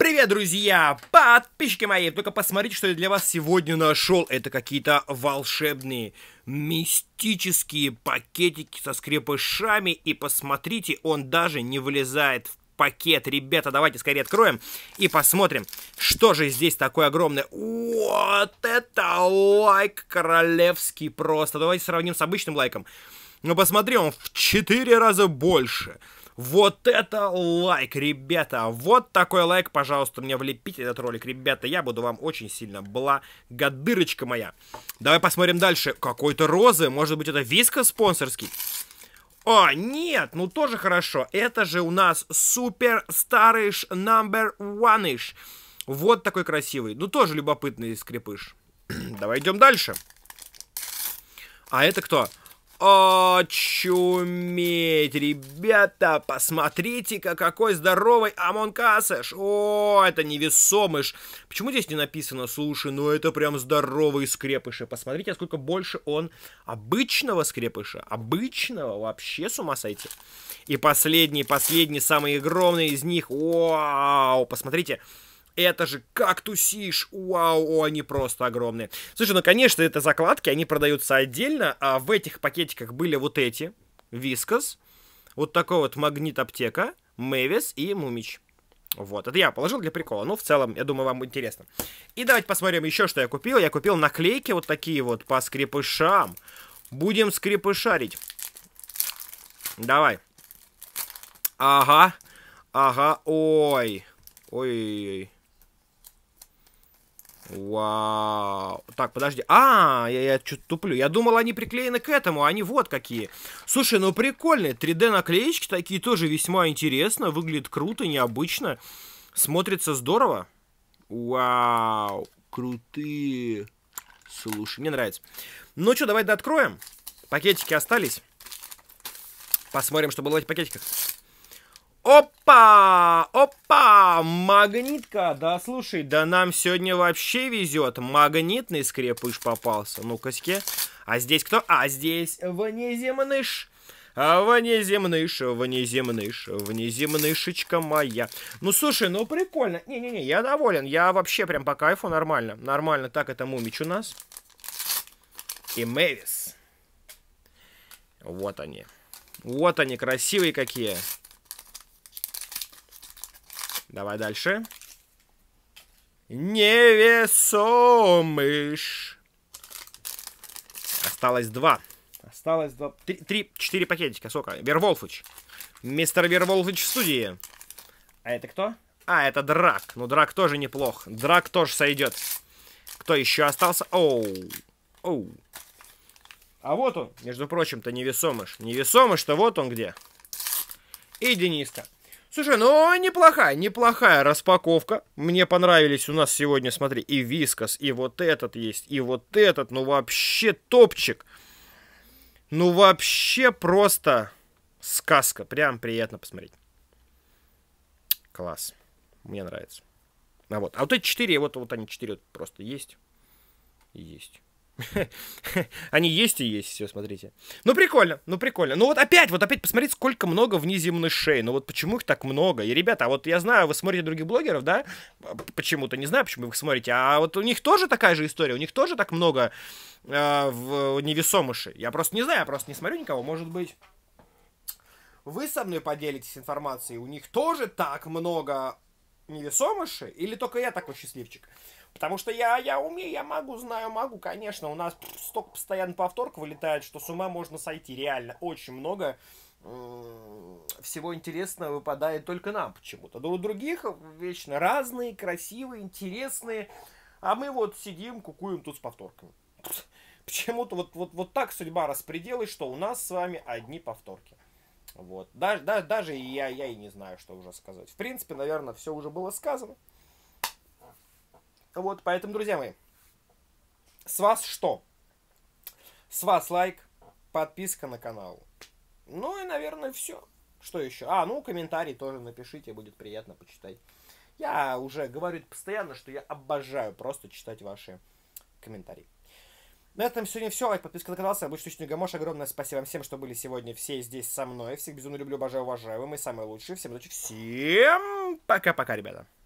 Привет, друзья! Подписчики мои! Только посмотрите, что я для вас сегодня нашел. Это какие-то волшебные, мистические пакетики со скрепышами. И посмотрите, он даже не влезает в пакет. Ребята, давайте скорее откроем и посмотрим, что же здесь такое огромное. Вот это лайк королевский просто. Давайте сравним с обычным лайком. Но ну, посмотри, он в 4 раза больше. Вот это лайк, ребята! Вот такой лайк, пожалуйста, мне влепите этот ролик, ребята. Я буду вам очень сильно благодарочка моя. Давай посмотрим дальше. Какой-то розы. Может быть, это виска спонсорский? О, нет, ну тоже хорошо. Это же у нас супер старыш номер ваныш. Вот такой красивый. Ну тоже любопытный скрипыш. Давай идем дальше. А это кто? Очуметь, ребята, посмотрите-ка, какой здоровый Амонкасэш. О, это невесомыш. Почему здесь не написано, слушай, ну это прям здоровый скрепыш. посмотрите, сколько больше он обычного скрепыша. Обычного, вообще с ума сойти. И последний, последний, самый огромный из них. Вау, посмотрите. Посмотрите. Это же как тусишь! Вау, они просто огромные. Слушай, ну, конечно, это закладки, они продаются отдельно, а в этих пакетиках были вот эти. Вискас, вот такой вот магнит аптека, Мэвис и Мумич. Вот, это я положил для прикола, но ну, в целом, я думаю, вам интересно. И давайте посмотрим еще, что я купил. Я купил наклейки вот такие вот по скрипышам. Будем скрипышарить. Давай. Ага, ага, ой. Ой-ой-ой. Вау. Так, подожди. А, я, я что-то туплю. Я думал, они приклеены к этому, а они вот какие. Слушай, ну прикольные. 3D-наклеечки такие тоже весьма интересно. Выглядит круто, необычно. Смотрится здорово. Вау. Крутые. Слушай, мне нравится. Ну что, давай дооткроем. Пакетики остались. Посмотрим, что было в этих пакетиках. Опа! Опа! Магнитка! Да слушай, да нам сегодня вообще везет. Магнитный скрепыш попался. ну коське. А здесь кто? А здесь внеземныш. А, внеземныш, внеземныш, внеземнышечка моя. Ну, слушай, ну прикольно. Не-не-не, я доволен. Я вообще прям по кайфу нормально. Нормально. Так, это Мумич у нас. И Мэвис. Вот они. Вот они, красивые какие. Давай дальше. Невесомыш. Осталось два. Осталось два... Три, три четыре пакетика, сколько? Верволфыч. Мистер Верволфыч в студии. А это кто? А, это Драк. Ну, Драк тоже неплох. Драк тоже сойдет. Кто еще остался? Оу. Оу. А вот он, между прочим-то, невесомыш. Невесомыш-то вот он где. И Дениска. Слушай, ну неплохая, неплохая распаковка. Мне понравились у нас сегодня, смотри, и вискас, и вот этот есть, и вот этот. Ну вообще топчик. Ну вообще просто сказка. Прям приятно посмотреть. Класс. Мне нравится. А вот, а вот эти четыре, вот, вот они четыре вот просто есть. Есть. Они есть и есть, все, смотрите. Ну, прикольно, ну, прикольно. Ну, вот опять, вот опять, посмотрите, сколько много внеземных шей. Ну, вот почему их так много? И, ребята, вот я знаю, вы смотрите других блогеров, да? Почему-то, не знаю, почему вы их смотрите. А вот у них тоже такая же история, у них тоже так много э, в, Я просто не знаю, я просто не смотрю никого, может быть вы со мной поделитесь информацией, у них тоже так много невесомыши, или только я такой счастливчик? Потому что я, я умею, я могу, знаю, могу. Конечно, у нас столько постоянно повторок вылетает, что с ума можно сойти. Реально, очень много всего интересного выпадает только нам почему-то. Да у других вечно разные, красивые, интересные. А мы вот сидим, кукуем тут с повторками. Почему-то вот, вот, вот так судьба распределилась, что у нас с вами одни повторки. Вот. Даже, даже, даже я, я и не знаю, что уже сказать. В принципе, наверное, все уже было сказано. Вот, поэтому, друзья мои, с вас что? С вас лайк, подписка на канал. Ну и, наверное, все. Что еще? А, ну, комментарий тоже напишите, будет приятно почитать. Я уже говорю постоянно, что я обожаю просто читать ваши комментарии. На этом сегодня все. Лайк, подписка на канал. С вами был Штучный Гамош. Огромное спасибо вам всем, что были сегодня все здесь со мной. Всех безумно люблю, обожаю, уважаю. Вы мои самые лучшие. Всем удачи. Всем пока-пока, ребята.